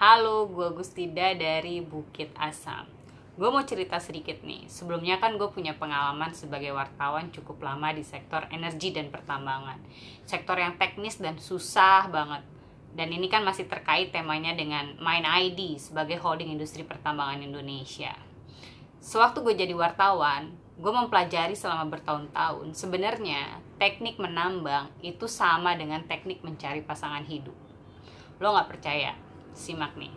Halo, gue Gustida dari Bukit Asam. Gue mau cerita sedikit nih. Sebelumnya kan gue punya pengalaman sebagai wartawan cukup lama di sektor energi dan pertambangan. Sektor yang teknis dan susah banget. Dan ini kan masih terkait temanya dengan Mine ID sebagai holding industri pertambangan Indonesia. Sewaktu gue jadi wartawan, gue mempelajari selama bertahun-tahun. Sebenarnya teknik menambang itu sama dengan teknik mencari pasangan hidup. Lo gak percaya? Simak nih.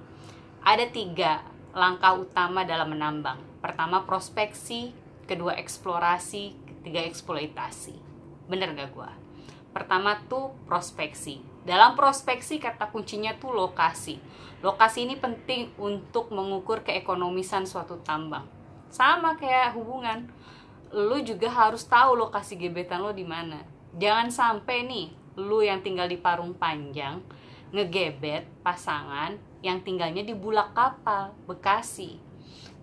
Ada tiga langkah utama dalam menambang. Pertama prospeksi, kedua eksplorasi, ketiga eksploitasi. Bener gak gua? Pertama tuh prospeksi. Dalam prospeksi kata kuncinya tuh lokasi. Lokasi ini penting untuk mengukur keekonomisan suatu tambang. Sama kayak hubungan. Lu juga harus tahu lokasi gebetan lo di mana. Jangan sampai nih lu yang tinggal di Parung Panjang ngegebet pasangan yang tinggalnya di Bulak Kapal, Bekasi.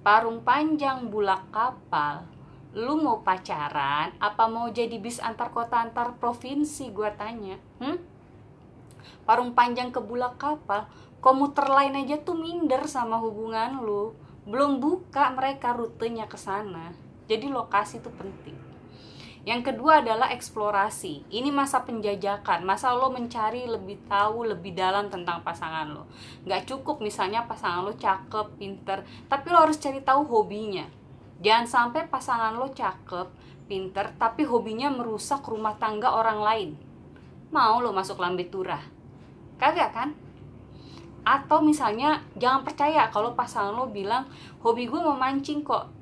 Parung panjang Bulak Kapal, lu mau pacaran apa mau jadi bis antar kota antar provinsi gua tanya hmm? parung panjang ke bulak kapal komuter lain aja tuh minder sama hubungan lu belum buka mereka rutenya ke sana jadi lokasi tuh penting yang kedua adalah eksplorasi. Ini masa penjajakan, masa lo mencari lebih tahu, lebih dalam tentang pasangan lo. Gak cukup misalnya pasangan lo cakep, pinter, tapi lo harus cari tahu hobinya. Jangan sampai pasangan lo cakep, pinter, tapi hobinya merusak rumah tangga orang lain. Mau lo masuk lambe turah? Kagak kan? atau misalnya jangan percaya kalau pasangan lo bilang hobi gue memancing kok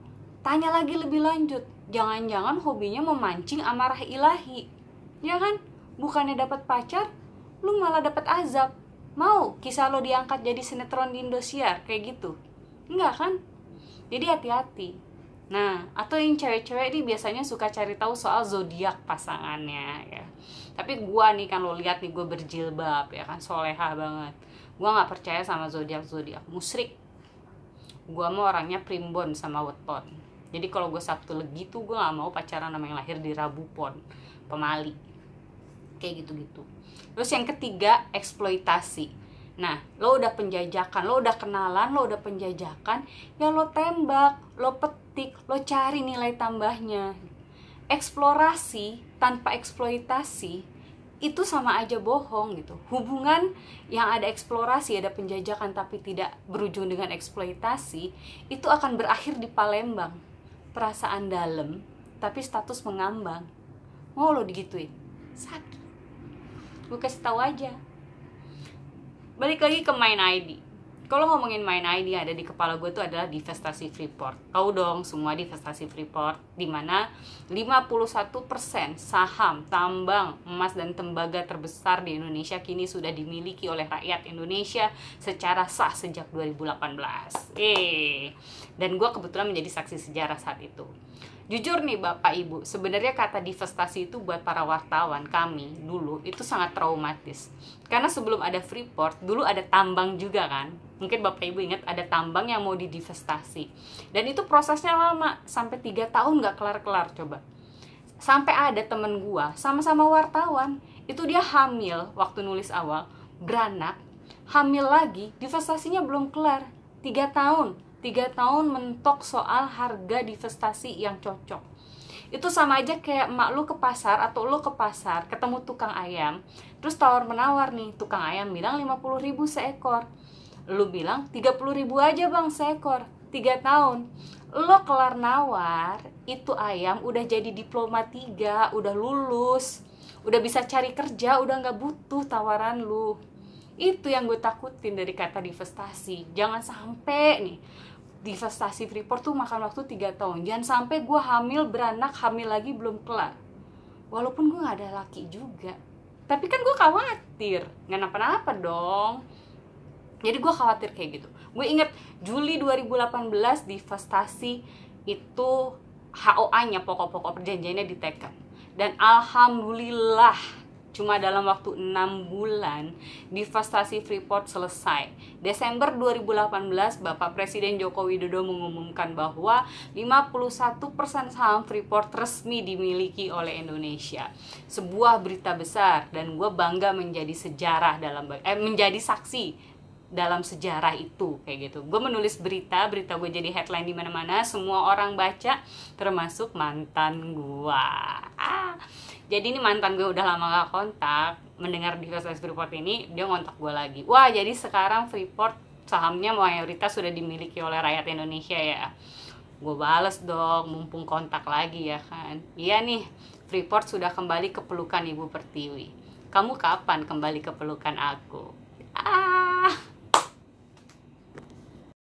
tanya lagi lebih lanjut jangan-jangan hobinya memancing amarah ilahi ya kan bukannya dapat pacar lu malah dapat azab mau kisah lo diangkat jadi sinetron di Indosiar kayak gitu enggak kan jadi hati-hati Nah, atau yang cewek-cewek ini biasanya suka cari tahu soal zodiak pasangannya ya. Tapi gua nih kan lo lihat nih gue berjilbab ya kan soleha banget. Gua nggak percaya sama zodiak zodiak musrik. Gua mau orangnya primbon sama weton jadi kalau gue sabtu legi tuh gue gak mau pacaran sama yang lahir di rabu pon pemali kayak gitu gitu terus yang ketiga eksploitasi Nah, lo udah penjajakan, lo udah kenalan, lo udah penjajakan, ya lo tembak, lo petik, lo cari nilai tambahnya. Eksplorasi tanpa eksploitasi itu sama aja bohong gitu. Hubungan yang ada eksplorasi, ada penjajakan tapi tidak berujung dengan eksploitasi, itu akan berakhir di Palembang perasaan dalam tapi status mengambang mau lo digituin sakit gue kasih tahu aja balik lagi ke main ID kalau ngomongin main ID ada di kepala gue tuh adalah divestasi Freeport. Tahu dong semua divestasi Freeport di mana 51% saham tambang emas dan tembaga terbesar di Indonesia kini sudah dimiliki oleh rakyat Indonesia secara sah sejak 2018. Eh, dan gue kebetulan menjadi saksi sejarah saat itu. Jujur nih Bapak Ibu, sebenarnya kata divestasi itu buat para wartawan kami dulu itu sangat traumatis. Karena sebelum ada Freeport, dulu ada tambang juga kan. Mungkin Bapak Ibu ingat ada tambang yang mau didivestasi. Dan itu prosesnya lama, sampai 3 tahun nggak kelar-kelar coba. Sampai ada temen gua, sama-sama wartawan, itu dia hamil waktu nulis awal, beranak, hamil lagi, divestasinya belum kelar, 3 tahun tiga tahun mentok soal harga divestasi yang cocok itu sama aja kayak emak lu ke pasar atau lu ke pasar ketemu tukang ayam terus tawar menawar nih tukang ayam bilang 50 ribu seekor lu bilang 30 ribu aja bang seekor tiga tahun lo kelar nawar itu ayam udah jadi diploma tiga udah lulus udah bisa cari kerja udah nggak butuh tawaran lu itu yang gue takutin dari kata divestasi. Jangan sampai nih divestasi Freeport tuh makan waktu 3 tahun. Jangan sampai gue hamil, beranak, hamil lagi belum kelar. Walaupun gue gak ada laki juga. Tapi kan gue khawatir, nggak napa-napa dong. Jadi gue khawatir kayak gitu. Gue inget Juli 2018 divestasi itu HOA-nya pokok-pokok perjanjiannya diteken Dan alhamdulillah Cuma dalam waktu 6 bulan, divestasi Freeport selesai. Desember 2018, Bapak Presiden Joko Widodo mengumumkan bahwa 51% saham Freeport resmi dimiliki oleh Indonesia. Sebuah berita besar dan gue bangga menjadi sejarah dalam eh, menjadi saksi dalam sejarah itu kayak gitu gue menulis berita berita gue jadi headline di mana mana semua orang baca termasuk mantan gue ah jadi ini mantan gue udah lama gak kontak mendengar di Facebook Freeport ini dia ngontak gue lagi wah jadi sekarang Freeport sahamnya mayoritas sudah dimiliki oleh rakyat Indonesia ya gue bales dong mumpung kontak lagi ya kan iya nih Freeport sudah kembali ke pelukan Ibu Pertiwi kamu kapan kembali ke pelukan aku ah